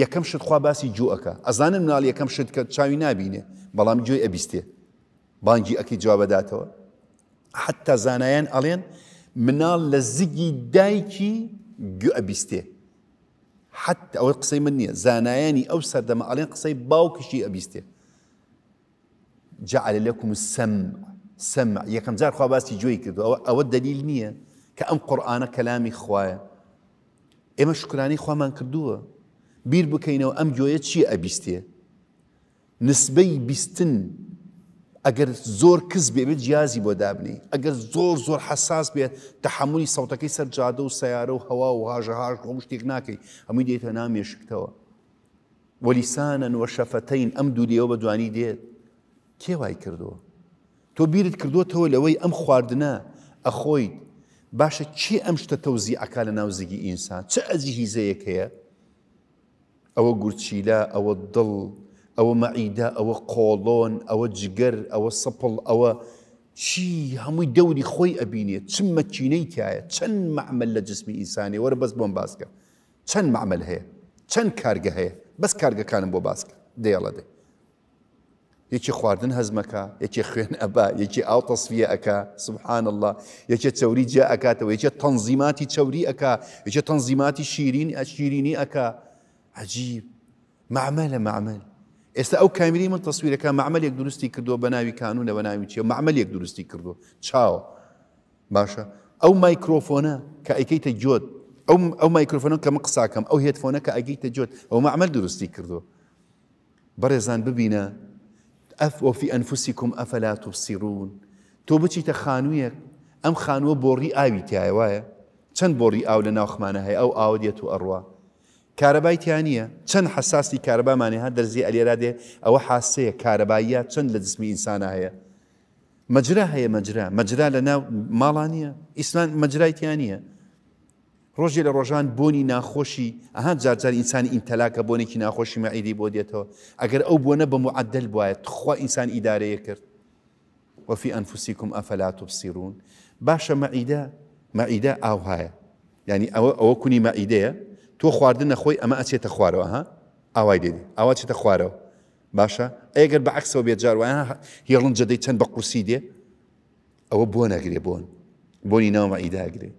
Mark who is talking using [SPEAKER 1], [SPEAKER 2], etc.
[SPEAKER 1] یەکەم شت خوا باسی جوەکە ئەزانن ناڵ یەکەم شت کە چاوی نابینێ بەڵام جوێ ئەبیستێ بانگی ئەکی جوابداتەوە حتا زانایان ئەڵێن مناڵ لە زیگی دایکی گو ئەبیستێ حتا ئەوەی قسەی من نییە زانایانی ئەو سەردەمە ئەڵێن قسەی باوکشی ئەبیستێ جعل لكم السمع سمع كم زار خوا باسی كده أو, أو الدليل نية كأم قرآن كلامي خوايا إما شكراني خوا ما کردووە بیر بکەینەوە ئەم گوۆیە چی ئەبیستێ نسبەی بیستن ئەگەر زۆر کەس بێبێت جیازی بۆ دابنی ئەگەر زۆر زۆر حساس بێت تەحملی سەوتەکەی سەر جادە و سیارە و هەوا و هاژەهاش ڕۆم شتێک ناکەی هەمووی دێتە نامێشکتەوە وەلیسانەن وە شەفەتەین ئەم دووریەوە بە دوانی دێت کێوای کردووە تۆ بیرت کردوتەوە لەوەی ئەم خواردنە ئەخۆیت باشە چی ئەم شتە تەوزی ئەکا لە ناوزیگی ئینسان چه ئەزی هیزەیەک هەیە ئەوە گورچیلا ئەوە دڵ ئەوە مەعیدا ئەوە قۆڵۆن ئەوە جگەر ئەوە سەپڵ ئەوە چی هەمووی دەوری خۆی ئەبینێت چند مەچینەی تایە چەند معمل لە جسمی ئینسانی وەرە بەس بۆم باسکە چەند معمل هەیە چەند کارگە هەیە بەس کارگەکانم بۆ باسکە دێڵە دێ یەکی خواردن هەزمەکە یەکی خوێن ئەبا یەکی ئاو تەسویە ئەکا سبحان الله یەکێ چوری جا ئەکاتەوە یەکێ تەنزیماتی چوری ئەکا یەکێ تەنزیماتی شیرین ئە ئەکا عجیب معمەلە معمەل ئێستا ئەو کامیری من تەسویرەکە معمەلێک دروستی کردو بە ناوی کانونە بە ناوی چیە معمەلێک دروستی کردو چاوە باشە ئەو مایکرۆفۆنە کە ئەیکەیتە جۆت ئەو مایکرۆفۆن کەمە قساکەم ئەو هێتفۆنە کە ئەگەیتە جۆت ئەو معمەل دروستی کردو بەڕێزان ببینە ئەفۆفی ئەنفوسیکم ئەفەلا توسیڕون تۆ بچیتە خانوویەک ئەم خانووە بۆڕی ئاوی تایە وایە چەند بۆڕی ئاو لە ناوخمانە هەیە ئەو ئاودێت و ئەڕوا کارەبای تیانە چەند حساسی کارەبامانێ ها دەرزی ئەلێرادێ ئەوە حاسەیە کارەباییە چەند لدسمي انسانا هيا هەیە مەجرا هەیە مجرى مەجرا لە ناو ماڵانیە ئیسلام مەجرای تیانە ڕۆژی لە ڕۆژان بۆنی ناخۆشی ئەها جارجار ئینسانی ئینتەلاکە بۆنێکی ناخۆشی مەعیدی بۆ دێتەوە ئەگەر ئەو بۆنە بە معدل وایە تخوا انسان ئیدارەیە کرد وەفی ئەنفوسیکم ئەفەلا تبسیرون باشە معيده مەعیدا او هاە يعني او, كوني کونی مەعیدەیە تۆ خواردنە خۆی ئەمە ئەچێتە خوارەوە ها ئاوای دێنێ ئاوا چێتە خوارەوە باشە ئەگەر بە عکسەوە بێجار وایە هێڵن جدەی چەند بە قورسی دێ ئەوە بۆ نەگرێ بۆن بۆنی ناومە ئیداگرێ